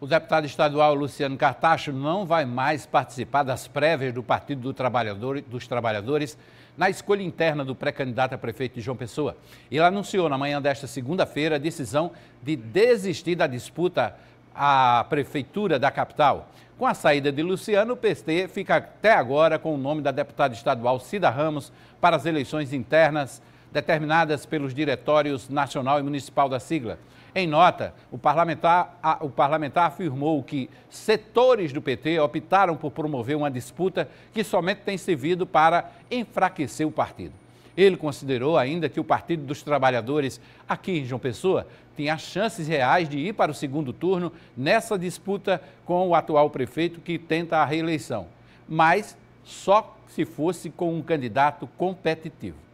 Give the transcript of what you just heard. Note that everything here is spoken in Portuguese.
O deputado estadual Luciano Cartacho não vai mais participar das prévias do Partido do Trabalhador, dos Trabalhadores na escolha interna do pré-candidato a prefeito de João Pessoa. Ele anunciou na manhã desta segunda-feira a decisão de desistir da disputa à prefeitura da capital. Com a saída de Luciano, o PST fica até agora com o nome da deputada estadual Cida Ramos para as eleições internas determinadas pelos diretórios nacional e municipal da sigla. Em nota, o parlamentar, o parlamentar afirmou que setores do PT optaram por promover uma disputa que somente tem servido para enfraquecer o partido. Ele considerou ainda que o Partido dos Trabalhadores, aqui em João Pessoa, tinha chances reais de ir para o segundo turno nessa disputa com o atual prefeito que tenta a reeleição, mas só se fosse com um candidato competitivo.